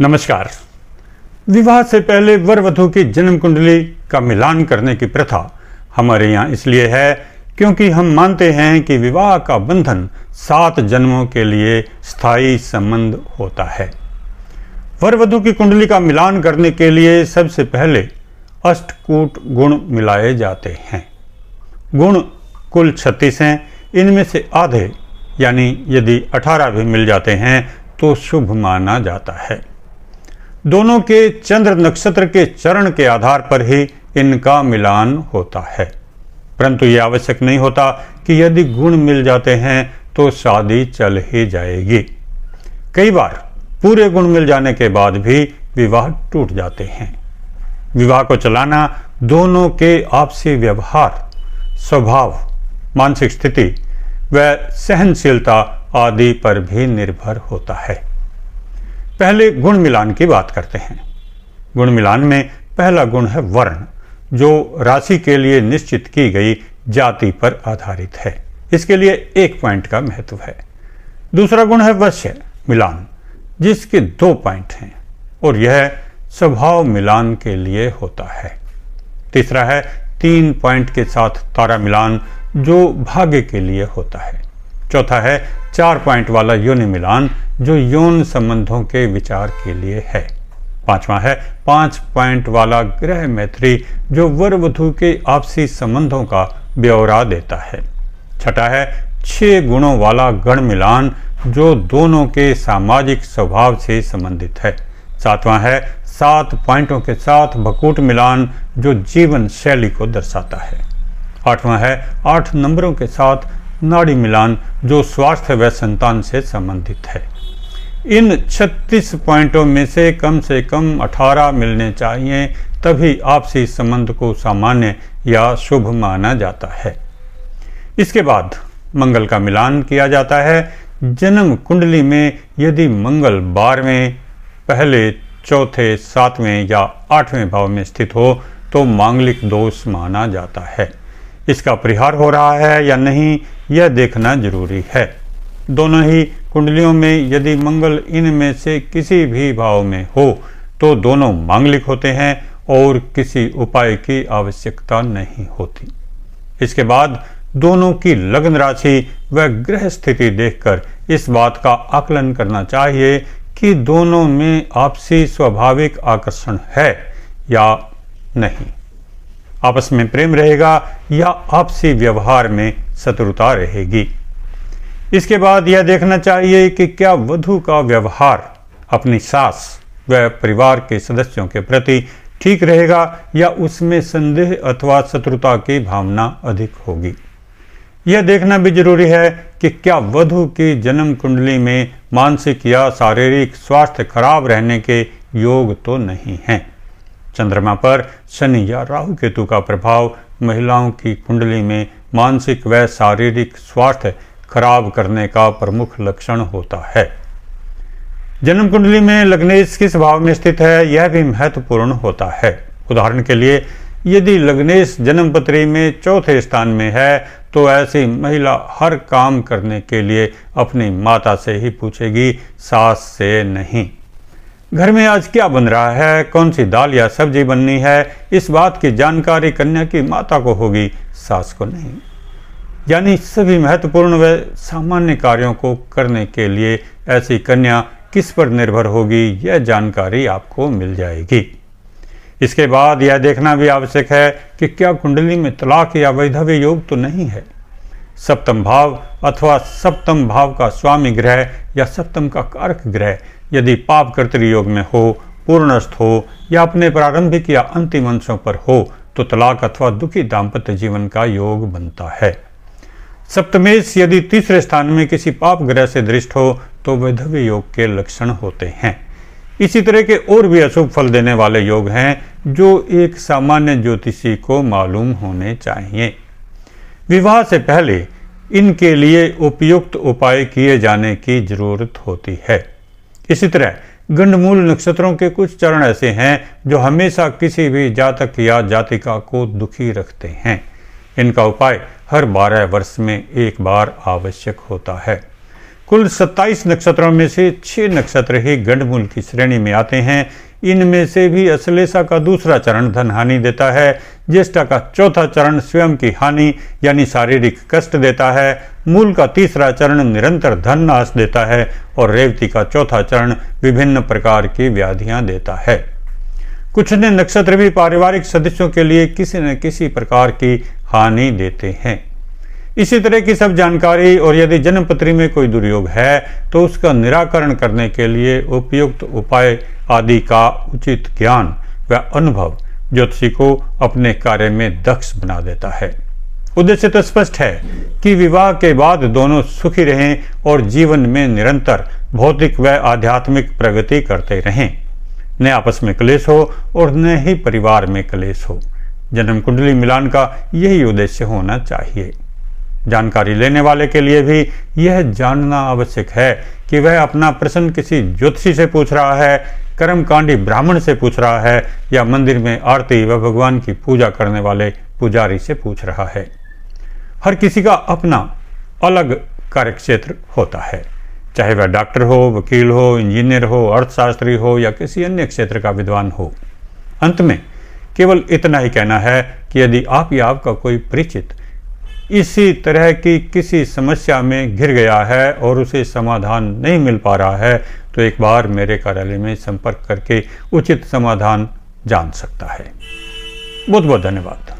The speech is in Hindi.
नमस्कार विवाह से पहले वर वधु की जन्म कुंडली का मिलान करने की प्रथा हमारे यहाँ इसलिए है क्योंकि हम मानते हैं कि विवाह का बंधन सात जन्मों के लिए स्थायी संबंध होता है वर वधु की कुंडली का मिलान करने के लिए सबसे पहले अष्टकूट गुण मिलाए जाते हैं गुण कुल छत्तीस हैं इनमें से आधे यानी यदि अठारह भी मिल जाते हैं तो शुभ माना जाता है दोनों के चंद्र नक्षत्र के चरण के आधार पर ही इनका मिलान होता है परंतु यह आवश्यक नहीं होता कि यदि गुण मिल जाते हैं तो शादी चल ही जाएगी कई बार पूरे गुण मिल जाने के बाद भी विवाह टूट जाते हैं विवाह को चलाना दोनों के आपसी व्यवहार स्वभाव मानसिक स्थिति व सहनशीलता आदि पर भी निर्भर होता है पहले गुण मिलान की बात करते हैं गुण मिलान में पहला गुण है वर्ण जो राशि के लिए निश्चित की गई जाति पर आधारित है इसके लिए एक पॉइंट का महत्व है दूसरा गुण है वश्य मिलान जिसके दो पॉइंट हैं और यह स्वभाव मिलान के लिए होता है तीसरा है तीन पॉइंट के साथ तारा मिलान जो भाग्य के लिए होता है चौथा है चार पॉइंट वाला योनि मिलान जो यौन संबंधों के विचार के लिए है पांचवा है पांच पॉइंट वाला ग्रह मैत्री जो वर वधु के आपसी संबंधों का ब्यौरा देता है छठा है छह गुणों वाला गण मिलान जो दोनों के सामाजिक स्वभाव से संबंधित है सातवां है सात पॉइंटों के साथ भकूट मिलान जो जीवन शैली को दर्शाता है आठवां है आठ नंबरों के साथ नाड़ी मिलान जो स्वास्थ्य व संतान से संबंधित है इन 36 पॉइंटों में से कम से कम 18 मिलने चाहिए तभी आपसी संबंध को सामान्य या शुभ माना जाता है इसके बाद मंगल का मिलान किया जाता है जन्म कुंडली में यदि मंगल बारहवें पहले चौथे सातवें या आठवें भाव में स्थित हो तो मांगलिक दोष माना जाता है इसका परिहार हो रहा है या नहीं यह देखना जरूरी है दोनों ही कुंडलियों में यदि मंगल इनमें से किसी भी भाव में हो तो दोनों मांगलिक होते हैं और किसी उपाय की आवश्यकता नहीं होती इसके बाद दोनों की लग्न राशि व ग्रह स्थिति देखकर इस बात का आकलन करना चाहिए कि दोनों में आपसी स्वाभाविक आकर्षण है या नहीं आपस में प्रेम रहेगा या आपसी व्यवहार में शत्रुता रहेगी इसके बाद यह देखना चाहिए कि क्या वधु का व्यवहार अपनी सास व परिवार के सदस्यों के प्रति ठीक रहेगा या उसमें संदेह अथवा शत्रुता की भावना अधिक होगी यह देखना भी जरूरी है कि क्या वधु की जन्म कुंडली में मानसिक या शारीरिक स्वास्थ्य खराब रहने के योग तो नहीं हैं चंद्रमा पर शनि या राहु केतु का प्रभाव महिलाओं की कुंडली में मानसिक व शारीरिक स्वास्थ्य खराब करने का प्रमुख लक्षण होता है जन्म कुंडली में लग्नेश किस भाव में स्थित है यह भी महत्वपूर्ण होता है उदाहरण के लिए यदि लग्नेश जन्मपत्री में चौथे स्थान में है तो ऐसी महिला हर काम करने के लिए अपनी माता से ही पूछेगी सास से नहीं घर में आज क्या बन रहा है कौन सी दाल या सब्जी बननी है इस बात की जानकारी कन्या की माता को होगी सास को नहीं यानी सभी महत्वपूर्ण व सामान्य कार्यों को करने के लिए ऐसी कन्या किस पर निर्भर होगी यह जानकारी आपको मिल जाएगी इसके बाद यह देखना भी आवश्यक है कि क्या कुंडली में तलाक या वैधव्य योग तो नहीं है सप्तम भाव अथवा सप्तम भाव का स्वामी ग्रह या सप्तम का कारक ग्रह यदि पाप कर्तृयोग में हो पूर्णस्थ हो या अपने प्रारंभिक या अंतिम अंशों पर हो तो तलाक अथवा दुखी दाम्पत्य जीवन का योग बनता है सप्तमेश यदि तीसरे स्थान में किसी पाप ग्रह से दृष्ट हो तो वैधव्य योग के लक्षण होते हैं इसी तरह के और भी अशुभ फल देने वाले योग हैं जो एक सामान्य ज्योतिषी को मालूम होने चाहिए विवाह से पहले इनके लिए उपयुक्त उपाय किए जाने की जरूरत होती है इसी तरह गंडमूल नक्षत्रों के कुछ चरण ऐसे हैं जो हमेशा किसी भी जातक या जातिका को दुखी रखते हैं इनका उपाय हर 12 वर्ष में एक बार आवश्यक होता है कुल 27 नक्षत्रों में से 6 नक्षत्र ही गंडमूल की श्रेणी में आते हैं इनमें से भी अश्लेषा का दूसरा चरण धनहानि देता है ज्येष्ठा का चौथा चरण स्वयं की हानि यानी शारीरिक कष्ट देता है मूल का तीसरा चरण निरंतर धन नाश देता है और रेवती का चौथा चरण विभिन्न प्रकार की व्याधियां देता है कुछ ने नक्षत्र भी पारिवारिक सदस्यों के लिए किसी न किसी प्रकार की हानि देते हैं इसी तरह की सब जानकारी और यदि जन्मपत्री में कोई दुर्योग है तो उसका निराकरण करने के लिए उपयुक्त उपाय आदि का उचित ज्ञान व अनुभव ज्योतिषी को अपने कार्य में दक्ष बना देता है उद्देश्य तो स्पष्ट है कि विवाह के बाद दोनों सुखी रहें और जीवन में निरंतर भौतिक व आध्यात्मिक प्रगति करते रहें न आपस में क्लेश हो और न ही परिवार में क्लेश हो जन्म कुंडली मिलान का यही उद्देश्य होना चाहिए जानकारी लेने वाले के लिए भी यह जानना आवश्यक है कि वह अपना प्रश्न किसी ज्योतिषी से पूछ रहा है कर्मकांडी ब्राह्मण से पूछ रहा है या मंदिर में आरती व भगवान की पूजा करने वाले पुजारी से पूछ रहा है हर किसी का अपना अलग कार्यक्षेत्र होता है चाहे वह डॉक्टर हो वकील हो इंजीनियर हो अर्थशास्त्री हो या किसी अन्य क्षेत्र का विद्वान हो अंत में केवल इतना ही कहना है कि यदि आप या आपका कोई परिचित इसी तरह की किसी समस्या में घिर गया है और उसे समाधान नहीं मिल पा रहा है तो एक बार मेरे कार्यालय में संपर्क करके उचित समाधान जान सकता है बहुत बहुत धन्यवाद